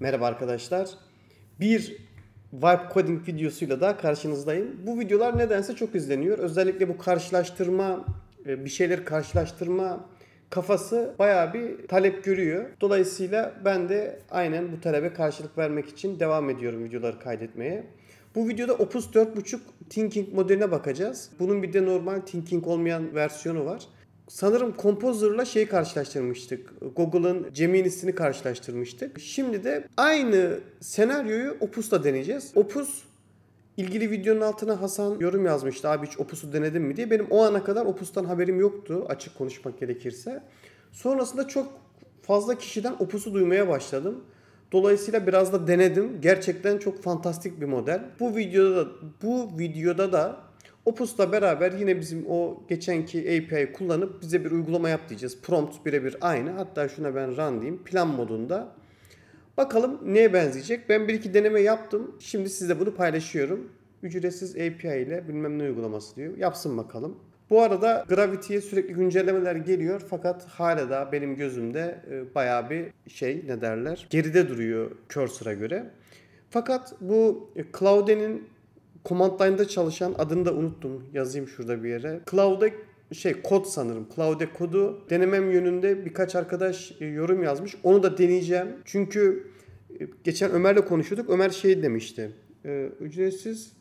Merhaba arkadaşlar. Bir Vibe Coding videosuyla da karşınızdayım. Bu videolar nedense çok izleniyor. Özellikle bu karşılaştırma, e, bir şeyler karşılaştırma kafası bayağı bir talep görüyor. Dolayısıyla ben de aynen bu talebe karşılık vermek için devam ediyorum videoları kaydetmeye. Bu videoda Opus 4.5 Thinking modeline bakacağız. Bunun bir de normal Thinking olmayan versiyonu var sanırım Composer'la şey karşılaştırmıştık. Google'ın Gemini'sini karşılaştırmıştık. Şimdi de aynı senaryoyu Opus'ta deneyeceğiz. Opus ilgili videonun altına Hasan yorum yazmıştı. Abi hiç Opus'u denedin mi diye. Benim o ana kadar Opus'tan haberim yoktu açık konuşmak gerekirse. Sonrasında çok fazla kişiden Opus'u duymaya başladım. Dolayısıyla biraz da denedim. Gerçekten çok fantastik bir model. Bu videoda da, bu videoda da Opus'la beraber yine bizim o geçenki API kullanıp bize bir uygulama yap diyeceğiz. Prompt birebir aynı. Hatta şuna ben run diyeyim. Plan modunda. Bakalım neye benzeyecek. Ben bir iki deneme yaptım. Şimdi size bunu paylaşıyorum. Ücretsiz API ile bilmem ne uygulaması diyor. Yapsın bakalım. Bu arada Gravity'ye sürekli güncellemeler geliyor fakat hala da benim gözümde e, bayağı bir şey ne derler geride duruyor Cursor'a göre. Fakat bu e, Claude'nin command line'da çalışan adını da unuttum yazayım şurada bir yere. Cloud'e şey kod sanırım. Cloud'e kodu denemem yönünde birkaç arkadaş e, yorum yazmış. Onu da deneyeceğim. Çünkü e, geçen Ömer'le konuşuyorduk. Ömer şey demişti. E, ücretsiz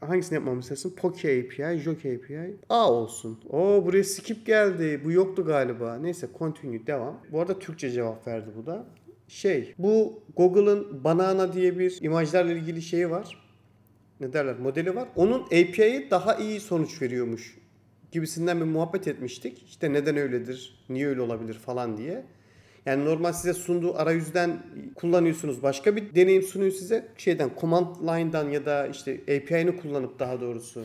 hangisini yapmamı istersin? Poke API, Jockey API. A olsun. o buraya skip geldi. Bu yoktu galiba. Neyse continue devam. Bu arada Türkçe cevap verdi bu da. Şey bu Google'ın Banana diye bir imajlarla ilgili şeyi var ne derler modeli var. Onun API'yi daha iyi sonuç veriyormuş gibisinden bir muhabbet etmiştik. İşte neden öyledir, niye öyle olabilir falan diye. Yani normal size sunduğu arayüzden kullanıyorsunuz. Başka bir deneyim sunuyor size. Şeyden command line'dan ya da işte API'ni kullanıp daha doğrusu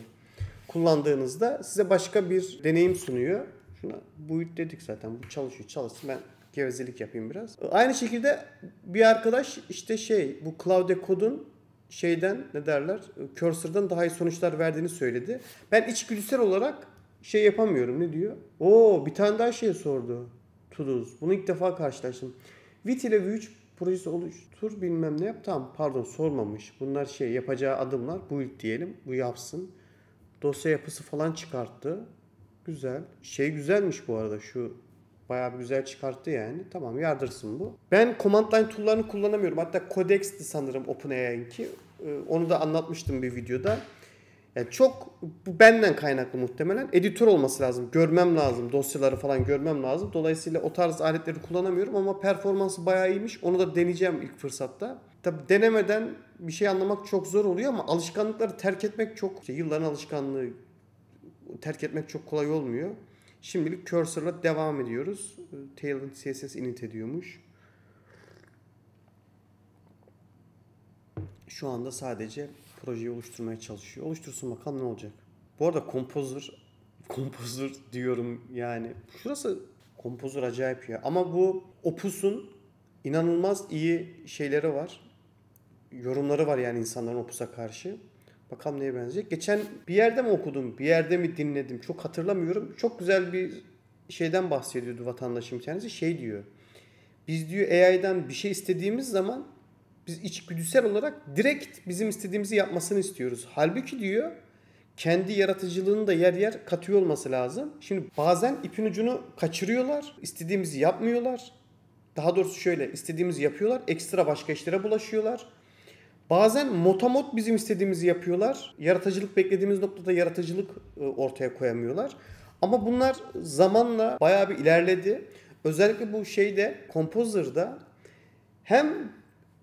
kullandığınızda size başka bir deneyim sunuyor. Şuna boyut dedik zaten. Bu çalışıyor çalışsın. Ben gevezelik yapayım biraz. Aynı şekilde bir arkadaş işte şey bu Cloud kodun şeyden ne derler cursor'dan daha iyi sonuçlar verdiğini söyledi. Ben içgüdüsel olarak şey yapamıyorum ne diyor? Oo bir tane daha şey sordu. Tuduz. Bunu ilk defa karşılaştım. Vit ile V3 projesi oluştur bilmem ne yap. Tamam pardon sormamış. Bunlar şey yapacağı adımlar bu ilk diyelim. Bu yapsın. Dosya yapısı falan çıkarttı. Güzel. Şey güzelmiş bu arada şu bayağı bir güzel çıkarttı yani. Tamam yardırsın bu. Ben command line tool'larını kullanamıyorum. Hatta Codex'ti sanırım OpenAI'nki ee, onu da anlatmıştım bir videoda. Yani çok bu benden kaynaklı muhtemelen. Editör olması lazım. Görmem lazım. Dosyaları falan görmem lazım. Dolayısıyla o tarz aletleri kullanamıyorum ama performansı bayağı iyiymiş. Onu da deneyeceğim ilk fırsatta. Tabi denemeden bir şey anlamak çok zor oluyor ama alışkanlıkları terk etmek çok işte yılların alışkanlığı terk etmek çok kolay olmuyor. Şimdilik cursor'la devam ediyoruz. Ee, Tailwind CSS init ediyormuş. şu anda sadece projeyi oluşturmaya çalışıyor. Oluştursun bakalım ne olacak. Bu arada kompozör, kompozör diyorum yani. Şurası kompozör acayip ya. Ama bu Opus'un inanılmaz iyi şeyleri var. Yorumları var yani insanların Opus'a karşı. Bakalım neye benzeyecek. Geçen bir yerde mi okudum, bir yerde mi dinledim çok hatırlamıyorum. Çok güzel bir şeyden bahsediyordu vatandaşım kendisi. Şey diyor. Biz diyor AI'dan bir şey istediğimiz zaman biz içgüdüsel olarak direkt bizim istediğimizi yapmasını istiyoruz. Halbuki diyor kendi yaratıcılığını da yer yer katıyor olması lazım. Şimdi bazen ipin ucunu kaçırıyorlar. istediğimizi yapmıyorlar. Daha doğrusu şöyle istediğimizi yapıyorlar. Ekstra başka işlere bulaşıyorlar. Bazen motamot bizim istediğimizi yapıyorlar. Yaratıcılık beklediğimiz noktada yaratıcılık e, ortaya koyamıyorlar. Ama bunlar zamanla bayağı bir ilerledi. Özellikle bu şeyde, kompozörde hem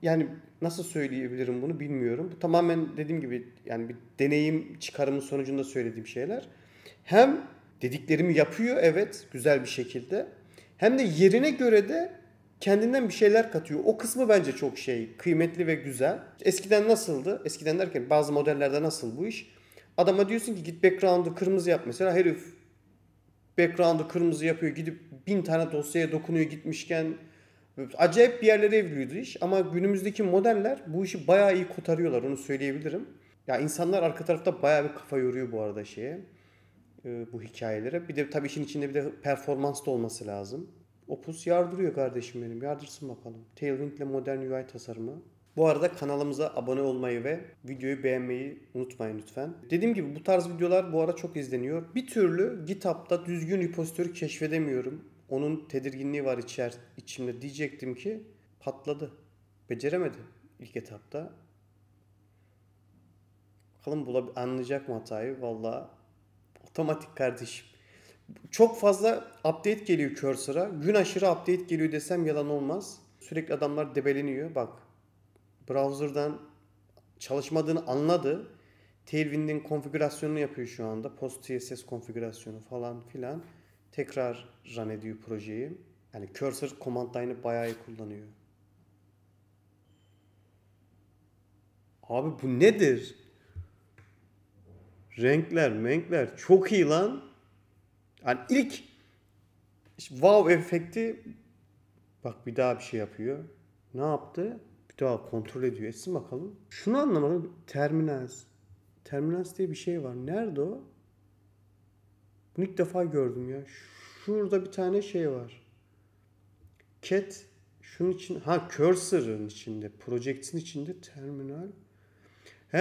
yani nasıl söyleyebilirim bunu bilmiyorum. Bu tamamen dediğim gibi yani bir deneyim çıkarımın sonucunda söylediğim şeyler. Hem dediklerimi yapıyor evet güzel bir şekilde. Hem de yerine göre de kendinden bir şeyler katıyor. O kısmı bence çok şey kıymetli ve güzel. Eskiden nasıldı? Eskiden derken bazı modellerde nasıl bu iş? Adama diyorsun ki git background'u kırmızı yap mesela. Herif background'u kırmızı yapıyor. Gidip bin tane dosyaya dokunuyor gitmişken Acayip bir yerlere evriliyordu iş ama günümüzdeki modeller bu işi bayağı iyi kotarıyorlar onu söyleyebilirim. Ya insanlar arka tarafta bayağı bir kafa yoruyor bu arada şeye e, bu hikayelere. Bir de tabii işin içinde bir de performans da olması lazım. Opus yardırıyor kardeşim benim. Yardırsın bakalım. Tailwind ile modern UI tasarımı. Bu arada kanalımıza abone olmayı ve videoyu beğenmeyi unutmayın lütfen. Dediğim gibi bu tarz videolar bu ara çok izleniyor. Bir türlü GitHub'da düzgün repozitörü keşfedemiyorum. Onun tedirginliği var içer, içimde diyecektim ki patladı. Beceremedim ilk etapta. Bakalım bulab- anlayacak mı hatayı? Valla otomatik kardeşim. Çok fazla update geliyor cursor'a. Gün aşırı update geliyor desem yalan olmaz. Sürekli adamlar debeleniyor. Bak browser'dan çalışmadığını anladı. Tailwind'in konfigürasyonunu yapıyor şu anda. Post CSS konfigürasyonu falan filan tekrar run ediyor projeyi. Yani cursor command line'ı bayağı iyi kullanıyor. Abi bu nedir? Renkler, menkler çok iyi lan. Yani ilk wow efekti bak bir daha bir şey yapıyor. Ne yaptı? Bir daha kontrol ediyor. Etsin bakalım. Şunu anlamadım. Terminals. Terminals diye bir şey var. Nerede o? Bunu ilk defa gördüm ya. Şurada bir tane şey var. Cat şunun için ha cursor'ın içinde, project'in içinde terminal. He,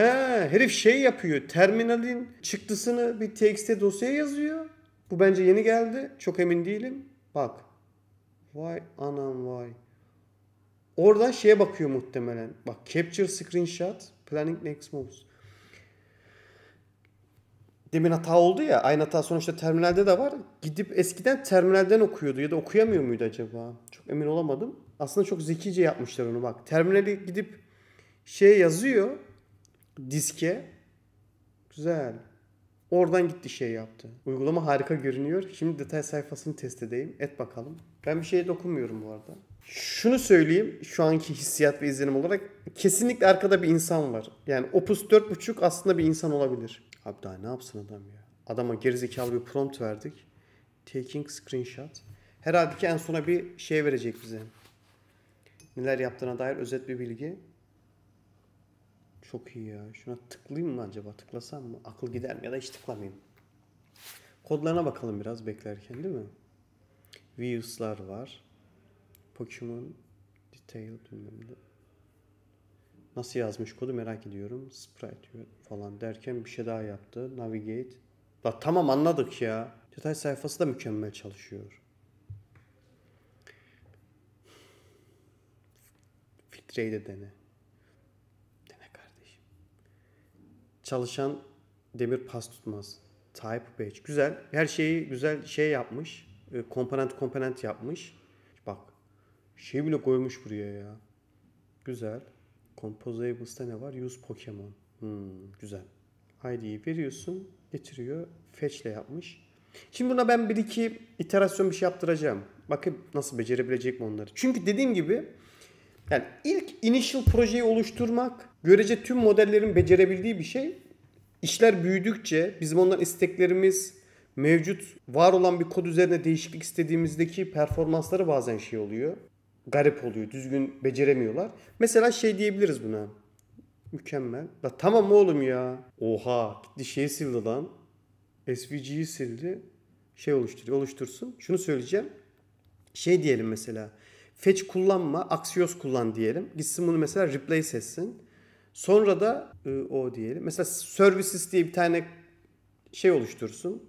herif şey yapıyor. Terminalin çıktısını bir txt dosyaya yazıyor. Bu bence yeni geldi. Çok emin değilim. Bak. Vay anam vay. Oradan şeye bakıyor muhtemelen. Bak capture screenshot planning next moves demin hata oldu ya aynı hata sonuçta terminalde de var. Gidip eskiden terminalden okuyordu ya da okuyamıyor muydu acaba? Çok emin olamadım. Aslında çok zekice yapmışlar onu bak. Terminali gidip şey yazıyor diske. Güzel. Oradan gitti şey yaptı. Uygulama harika görünüyor. Şimdi detay sayfasını test edeyim. Et bakalım. Ben bir şeye dokunmuyorum bu arada. Şunu söyleyeyim şu anki hissiyat ve izlenim olarak kesinlikle arkada bir insan var. Yani Opus 4.5 aslında bir insan olabilir. Abi daha ne yapsın adam ya? Adama gerizekalı bir prompt verdik. Taking screenshot. Herhalde ki en sona bir şey verecek bize. Neler yaptığına dair özet bir bilgi. Çok iyi ya. Şuna tıklayayım mı acaba? Tıklasam mı? Akıl gider mi? Ya da hiç tıklamayayım. Kodlarına bakalım biraz beklerken değil mi? Views'lar var. Pokemon Detail bilmem ne. Nasıl yazmış kodu merak ediyorum. Sprite diyor falan derken bir şey daha yaptı. Navigate. La tamam anladık ya. Detay sayfası da mükemmel çalışıyor. Filtreyi de dene. Dene kardeşim. Çalışan demir pas tutmaz. Type page. Güzel. Her şeyi güzel şey yapmış. E, komponent komponent yapmış. Bak. Şey bile koymuş buraya ya. Güzel. Composables'ta ne var? Use Pokemon. Hmm, güzel. ID'yi veriyorsun. Getiriyor. Fetch'le yapmış. Şimdi buna ben bir iki iterasyon bir şey yaptıracağım. Bakın nasıl becerebilecek mi onları. Çünkü dediğim gibi yani ilk initial projeyi oluşturmak görece tüm modellerin becerebildiği bir şey. İşler büyüdükçe bizim ondan isteklerimiz mevcut var olan bir kod üzerine değişiklik istediğimizdeki performansları bazen şey oluyor. Garip oluyor. Düzgün beceremiyorlar. Mesela şey diyebiliriz buna. Mükemmel. La tamam oğlum ya. Oha gitti şeyi sildi lan. SVG'yi sildi. Şey oluşturuyor. Oluştursun. Şunu söyleyeceğim. Şey diyelim mesela. Fetch kullanma. Axios kullan diyelim. Gitsin bunu mesela replace etsin. Sonra da ıı, o diyelim. Mesela services diye bir tane şey oluştursun.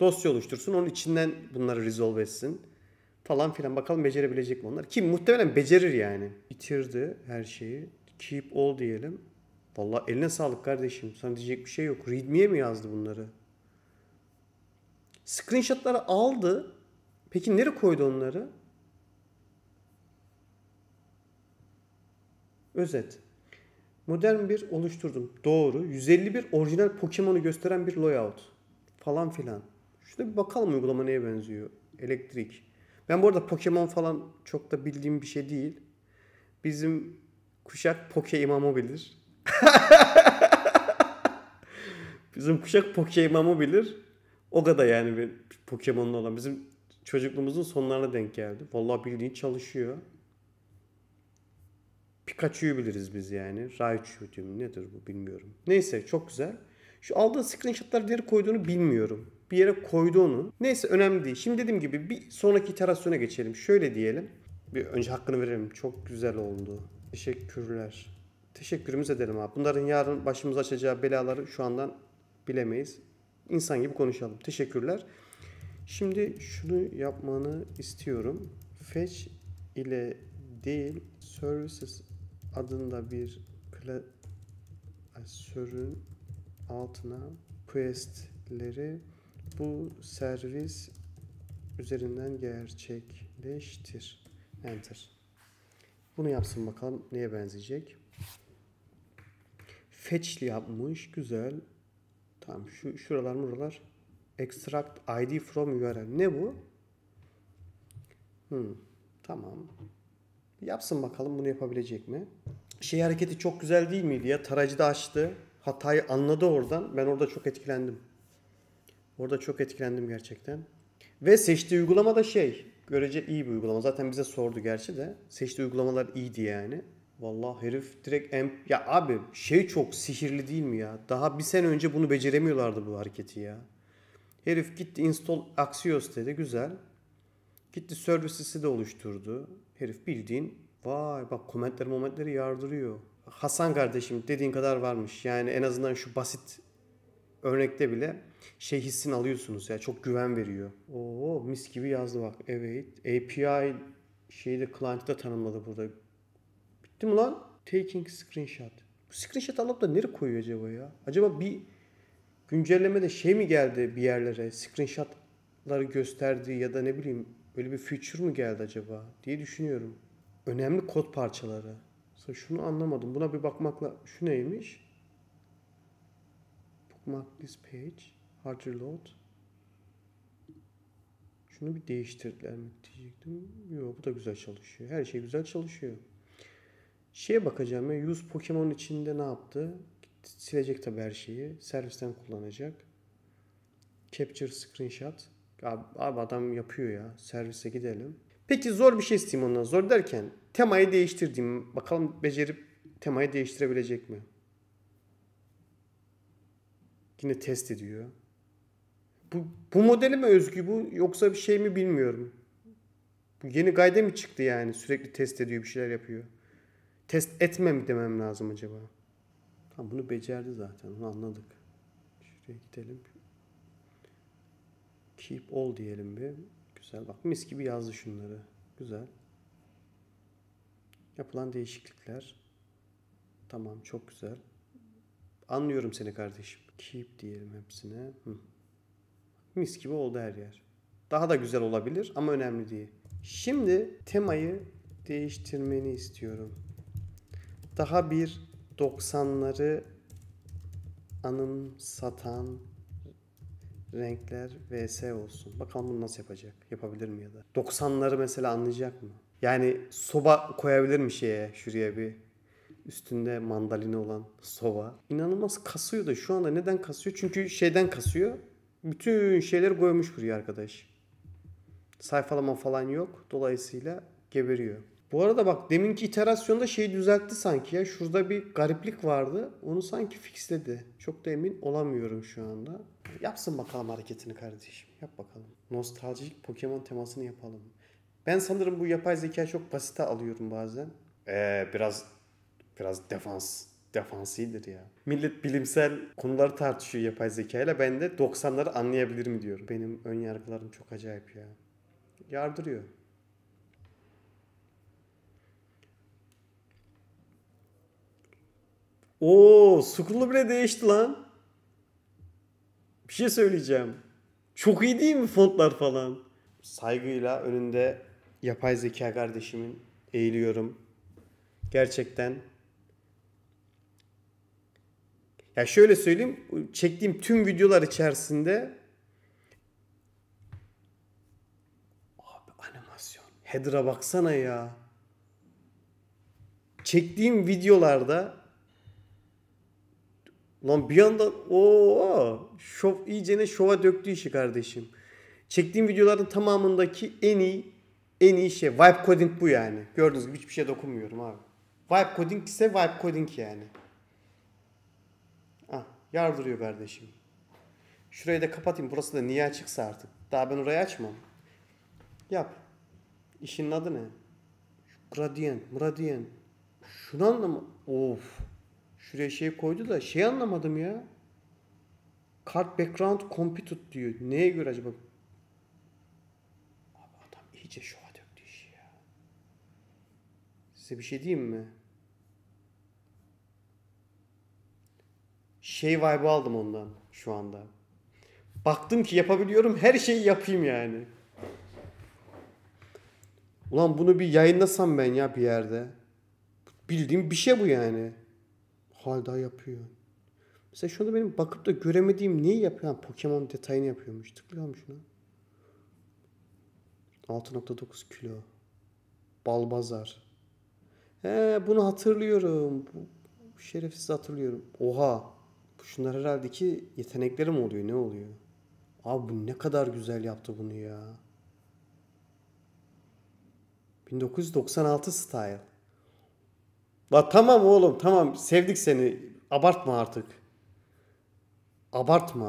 Dosya oluştursun. Onun içinden bunları resolve etsin. Falan filan. Bakalım becerebilecek mi onlar? Kim muhtemelen becerir yani. Bitirdi her şeyi keep all diyelim. Vallahi eline sağlık kardeşim. Sana diyecek bir şey yok. Readme'ye mi yazdı bunları? Screenshot'ları aldı. Peki nereye koydu onları? Özet. Modern bir oluşturdum. Doğru. 151 orijinal Pokemon'u gösteren bir layout. Falan filan. Şurada bir bakalım uygulama neye benziyor. Elektrik. Ben bu arada Pokemon falan çok da bildiğim bir şey değil. Bizim Kuşak Poke İmamı bilir. bizim kuşak Poke İmamı bilir. O kadar yani bir Pokemon'la olan. Bizim çocukluğumuzun sonlarına denk geldi. Vallahi bildiğin çalışıyor. Pikachu'yu biliriz biz yani. Raichu diyor nedir bu bilmiyorum. Neyse çok güzel. Şu aldığı screenshotları nereye koyduğunu bilmiyorum. Bir yere koydu onu. Neyse önemli değil. Şimdi dediğim gibi bir sonraki iterasyona geçelim. Şöyle diyelim. Bir önce hakkını verelim. Çok güzel oldu. Teşekkürler. Teşekkürümüz edelim abi. Bunların yarın başımıza açacağı belaları şu andan bilemeyiz. İnsan gibi konuşalım. Teşekkürler. Şimdi şunu yapmanı istiyorum. Fetch ile değil services adında bir klasörün altına questleri bu servis üzerinden gerçekleştir. Enter. Bunu yapsın bakalım neye benzeyecek. Fetch'li yapmış. Güzel. Tamam şu şuralar buralar. Extract ID from URL. Ne bu? Hmm, tamam. Yapsın bakalım bunu yapabilecek mi? Şey hareketi çok güzel değil miydi ya? da açtı. Hatayı anladı oradan. Ben orada çok etkilendim. Orada çok etkilendim gerçekten. Ve seçtiği uygulama da şey. Görece iyi bir uygulama. Zaten bize sordu gerçi de. seçti uygulamalar iyiydi yani. Vallahi herif direkt em ya abi şey çok sihirli değil mi ya? Daha bir sene önce bunu beceremiyorlardı bu hareketi ya. Herif gitti install Axios dedi güzel. Gitti servisisi de oluşturdu. Herif bildiğin vay bak komentleri momentleri yardırıyor. Hasan kardeşim dediğin kadar varmış. Yani en azından şu basit örnekte bile şey hissini alıyorsunuz ya çok güven veriyor. Oo mis gibi yazdı bak. Evet. API şeyi de client'ı da tanımladı burada. Bitti mi lan? Taking screenshot. Bu screenshot alıp da nereye koyuyor acaba ya? Acaba bir güncellemede şey mi geldi bir yerlere? Screenshotları gösterdi ya da ne bileyim böyle bir feature mu geldi acaba diye düşünüyorum. Önemli kod parçaları. Mesela şunu anlamadım. Buna bir bakmakla şu neymiş? Bookmark this page. Hard reload. Şunu bir değiştirdiler mi diyecektim. Yok bu da güzel çalışıyor. Her şey güzel çalışıyor. Şeye bakacağım ya. Use Pokemon içinde ne yaptı? Silecek tabi her şeyi. Servisten kullanacak. Capture screenshot. Abi, abi adam yapıyor ya. Servise gidelim. Peki zor bir şey isteyeyim ondan. Zor derken temayı değiştirdiğim. Bakalım becerip temayı değiştirebilecek mi? Yine test ediyor. Bu, bu modeli mi özgü bu yoksa bir şey mi bilmiyorum. Bu yeni gayde mi çıktı yani? Sürekli test ediyor bir şeyler yapıyor. Test etmem mi demem lazım acaba? Tam bunu becerdi zaten onu anladık. Şuraya gidelim. Keep all diyelim bir. Güzel bak mis gibi yazdı şunları. Güzel. Yapılan değişiklikler. Tamam çok güzel. Anlıyorum seni kardeşim. Keep diyelim hepsine. Hı. Mis gibi oldu her yer. Daha da güzel olabilir ama önemli değil. Şimdi temayı değiştirmeni istiyorum. Daha bir 90'ları anımsatan renkler vs olsun. Bakalım bunu nasıl yapacak? Yapabilir mi ya da? 90'ları mesela anlayacak mı? Yani soba koyabilir mi şeye şuraya bir üstünde mandalina olan sova. İnanılmaz kasıyor da şu anda neden kasıyor? Çünkü şeyden kasıyor. Bütün şeyleri koymuş buraya arkadaş. Sayfalama falan yok. Dolayısıyla geberiyor. Bu arada bak deminki iterasyonda şeyi düzeltti sanki ya. Şurada bir gariplik vardı. Onu sanki fixledi. Çok da emin olamıyorum şu anda. Yapsın bakalım hareketini kardeşim. Yap bakalım. Nostaljik Pokemon temasını yapalım. Ben sanırım bu yapay zeka çok basite alıyorum bazen. Ee, biraz Biraz defans defansidir ya. Millet bilimsel konuları tartışıyor yapay zeka ile. Ben de 90'ları anlayabilir mi diyorum. Benim ön yargılarım çok acayip ya. Yardırıyor. Oo, Scroll'u bile değişti lan. Bir şey söyleyeceğim. Çok iyi değil mi fontlar falan? Saygıyla önünde yapay zeka kardeşimin eğiliyorum. Gerçekten yani şöyle söyleyeyim çektiğim tüm videolar içerisinde abi animasyon header'a baksana ya çektiğim videolarda lan bir yandan o şov iyicene şova döktü işi kardeşim. Çektiğim videoların tamamındaki en iyi en iyi şey vibe coding bu yani. Gördüğünüz gibi hiçbir şey dokunmuyorum abi. Vibe coding ise vibe coding yani. Yardırıyor kardeşim. Şurayı da kapatayım. Burası da niye açıksa artık. Daha ben orayı açmam. Yap. İşin adı ne? Gradient, gradient. Şunu anlama. Of. Şuraya şey koydu da şey anlamadım ya. Kart background computed diyor. Neye göre acaba? Abi adam iyice şova döktü işi ya. Size bir şey diyeyim mi? şey vibe'ı aldım ondan şu anda. Baktım ki yapabiliyorum her şeyi yapayım yani. Ulan bunu bir yayınlasam ben ya bir yerde. Bildiğim bir şey bu yani. Halda yapıyor. Mesela şu anda benim bakıp da göremediğim neyi yapıyor? Pokemon detayını yapıyormuş. Tıklayalım şuna. 6.9 kilo. Balbazar. He bunu hatırlıyorum. Bu şerefsiz hatırlıyorum. Oha. Şunlar herhalde ki yetenekleri mi oluyor ne oluyor? Abi bu ne kadar güzel yaptı bunu ya. 1996 style. La tamam oğlum tamam sevdik seni. Abartma artık. Abartma.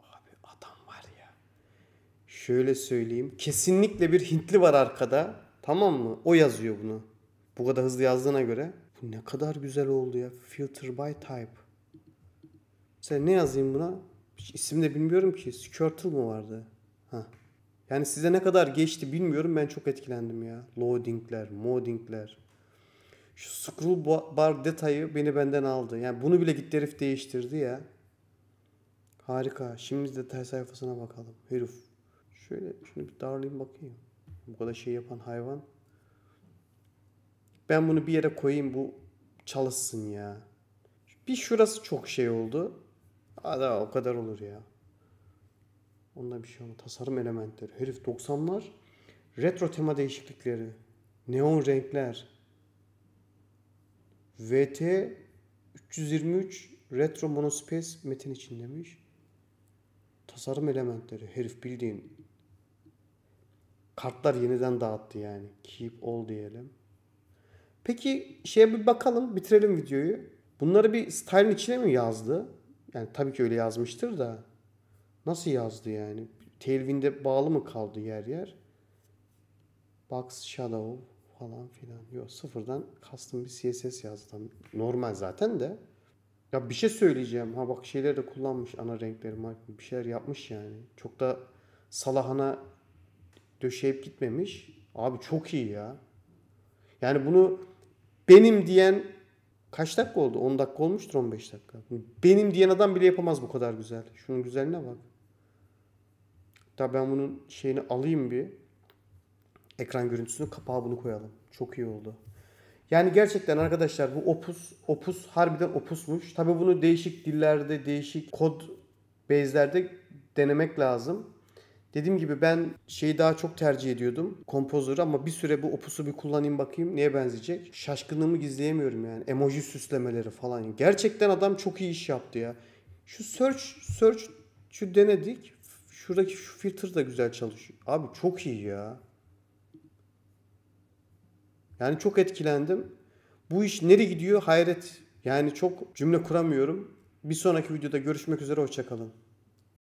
Abi adam var ya. Şöyle söyleyeyim. Kesinlikle bir Hintli var arkada. Tamam mı? O yazıyor bunu. Bu kadar hızlı yazdığına göre ne kadar güzel oldu ya. Filter by type. Mesela ne yazayım buna? Hiç isim de bilmiyorum ki. Squirtle mı vardı? Ha. Yani size ne kadar geçti bilmiyorum. Ben çok etkilendim ya. Loadingler, modingler. Şu scroll bar detayı beni benden aldı. Yani bunu bile git herif değiştirdi ya. Harika. Şimdi de ters sayfasına bakalım. Herif. Şöyle şunu bir darlayayım bakayım. Bu kadar şey yapan hayvan. Ben bunu bir yere koyayım bu çalışsın ya. Bir şurası çok şey oldu. Ada o kadar olur ya. Onda bir şey ama Tasarım elementleri. Herif 90'lar. Retro tema değişiklikleri. Neon renkler. VT 323 retro monospace metin için demiş. Tasarım elementleri. Herif bildiğin kartlar yeniden dağıttı yani. Keep all diyelim. Peki şeye bir bakalım, bitirelim videoyu. Bunları bir style'ın içine mi yazdı? Yani tabii ki öyle yazmıştır da. Nasıl yazdı yani? Tailwind'e bağlı mı kaldı yer yer? Box Shadow falan filan. Yok sıfırdan custom bir CSS yazdım. Normal zaten de. Ya bir şey söyleyeceğim. Ha bak şeyleri de kullanmış. Ana renkleri bir şeyler yapmış yani. Çok da salahana döşeyip gitmemiş. Abi çok iyi ya. Yani bunu benim diyen kaç dakika oldu? 10 dakika olmuştur 15 dakika. Benim diyen adam bile yapamaz bu kadar güzel. Şunun güzelliğine bak. Hatta ben bunun şeyini alayım bir. Ekran görüntüsünü kapağı bunu koyalım. Çok iyi oldu. Yani gerçekten arkadaşlar bu opus, opus harbiden opusmuş. Tabi bunu değişik dillerde, değişik kod bezlerde denemek lazım. Dediğim gibi ben şeyi daha çok tercih ediyordum. Kompozörü ama bir süre bu opusu bir kullanayım bakayım neye benzeyecek. Şaşkınlığımı gizleyemiyorum yani. Emoji süslemeleri falan. Gerçekten adam çok iyi iş yaptı ya. Şu search search şu denedik. Şuradaki şu filter da güzel çalışıyor. Abi çok iyi ya. Yani çok etkilendim. Bu iş nereye gidiyor hayret. Yani çok cümle kuramıyorum. Bir sonraki videoda görüşmek üzere hoşçakalın.